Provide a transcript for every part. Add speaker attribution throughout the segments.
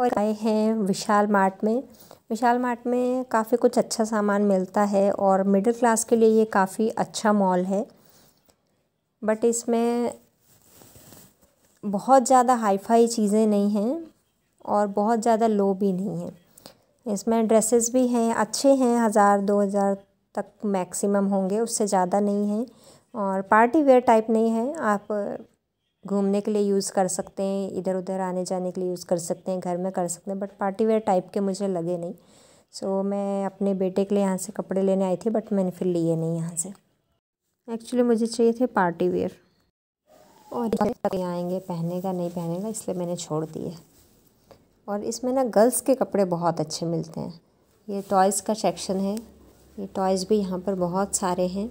Speaker 1: और आए हैं विशाल मार्ट में विशाल मार्ट में काफ़ी कुछ अच्छा सामान मिलता है और मिडिल क्लास के लिए ये काफ़ी अच्छा मॉल है बट इसमें बहुत ज़्यादा हाईफाई चीज़ें नहीं हैं और बहुत ज़्यादा लो भी नहीं है इसमें ड्रेसेस भी हैं अच्छे हैं हज़ार दो हज़ार तक मैक्सिमम होंगे उससे ज़्यादा नहीं है और पार्टी वेयर टाइप नहीं है आप घूमने के लिए यूज़ कर सकते हैं इधर उधर आने जाने के लिए यूज़ कर सकते हैं घर में कर सकते हैं बट पार्टी वेयर टाइप के मुझे लगे नहीं सो so, मैं अपने बेटे के लिए यहाँ से कपड़े लेने आई थी बट मैंने फिर लिए नहीं यहाँ से एक्चुअली मुझे चाहिए थे पार्टी वेयर और कभी आएंगे पहने का नहीं पहनेगा इसलिए मैंने छोड़ दिए और इसमें ना गर्ल्स के कपड़े बहुत अच्छे मिलते हैं ये टॉयज़ का सेक्शन है ये टॉयज़ भी यहाँ पर बहुत सारे हैं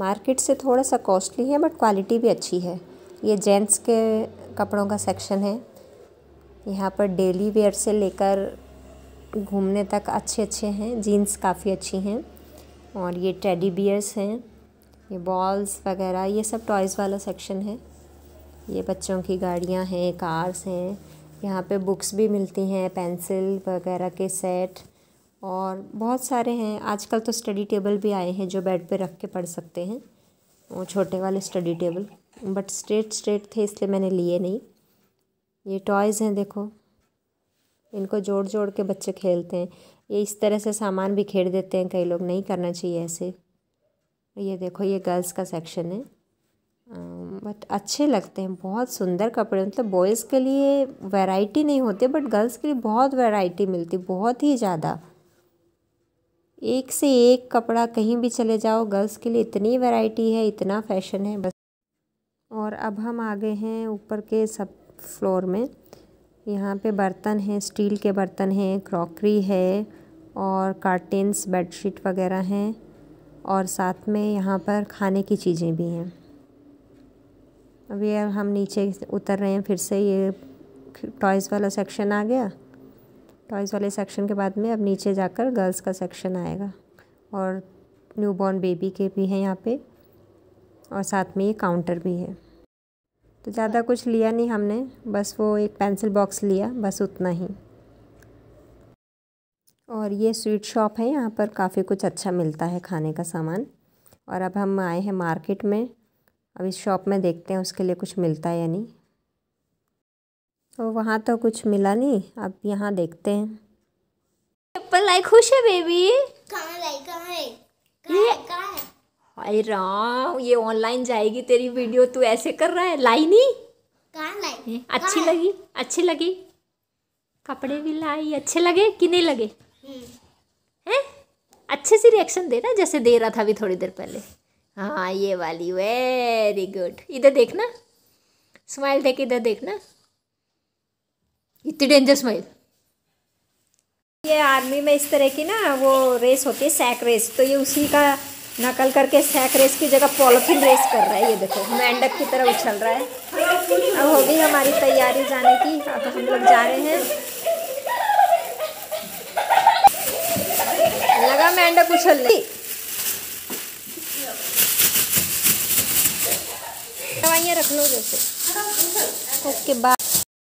Speaker 1: मार्केट से थोड़ा सा कॉस्टली है बट क्वालिटी भी अच्छी है ये जेंट्स के कपड़ों का सेक्शन है यहाँ पर डेली वेयर से लेकर घूमने तक अच्छे अच्छे हैं जीन्स काफ़ी अच्छी हैं और ये टेडी बियर्स हैं ये बॉल्स वगैरह ये सब टॉयज़ वाला सेक्शन है ये बच्चों की गाड़ियाँ हैं कार्स हैं यहाँ पे बुक्स भी मिलती हैं पेंसिल वगैरह के सेट और बहुत सारे हैं आजकल तो स्टडी टेबल भी आए हैं जो बेड पे रख के पढ़ सकते हैं वो छोटे वाले study table but straight straight थे इसलिए मैंने लिए नहीं ये टॉयज़ हैं देखो इनको जोड़ जोड़ के बच्चे खेलते हैं ये इस तरह से सामान भी खेड़ देते हैं कई लोग नहीं करना चाहिए ऐसे ये देखो ये गर्ल्स का सेक्शन है बट अच्छे लगते हैं बहुत सुंदर कपड़े मतलब बॉयज़ के लिए वैरायटी नहीं होती बट गर्ल्स के लिए बहुत वैरायटी मिलती बहुत ही ज़्यादा एक से एक कपड़ा कहीं भी चले जाओ गर्ल्स के लिए इतनी वैरायटी है इतना फैशन है बस और अब हम आ गए हैं ऊपर के सब फ्लोर में यहाँ पे बर्तन हैं स्टील के बर्तन हैं क्रॉकरी है और कार्टेंस बेडशीट वगैरह हैं और साथ में यहाँ पर खाने की चीज़ें भी हैं अभी हम नीचे उतर रहे हैं फिर से ये टॉयज़ वाला सेक्शन आ गया टॉयज़ वाले सेक्शन के बाद में अब नीचे जाकर गर्ल्स का सेक्शन आएगा और न्यू बॉर्न बेबी के भी हैं यहाँ पे और साथ में ये काउंटर भी है तो ज़्यादा कुछ लिया नहीं हमने बस वो एक पेंसिल बॉक्स लिया बस उतना ही और ये स्वीट शॉप है यहाँ पर काफ़ी कुछ अच्छा मिलता है खाने का सामान और अब हम आए हैं मार्केट में अब इस शॉप में देखते हैं उसके लिए कुछ मिलता है या नहीं तो वहाँ तो कुछ मिला नहीं अब यहाँ देखते हैं चप्पल लाई खुश है बेबी कहाँ लाई कहाँ है कहाँ है हाय राम ये ऑनलाइन जाएगी तेरी वीडियो तू ऐसे कर रहा है लाई नहीं कहाँ लाई अच्छी लगी अच्छी लगी कपड़े भी लाई अच्छे लगे कि नहीं लगे हम्म। हैं अच्छे से रिएक्शन दे ना जैसे दे रहा था अभी थोड़ी देर पहले हाँ ये वाली वेरी गुड इधर देखना स्माइल देख इधर देखना इतनी डेंजर स्माइल ये आर्मी में इस तरह की ना वो रेस होती है सैक रेस तो ये उसी का नकल करके सैक रेस की जगह पॉलिथिन रेस कर रहा है ये देखो मेंढक की तरह उछल रहा है अब हो गई हमारी तैयारी जाने की अब हम लोग जा रहे हैं लगा मेंढक उछल उछलने दवाइयाँ रख लो जैसे उसके बाद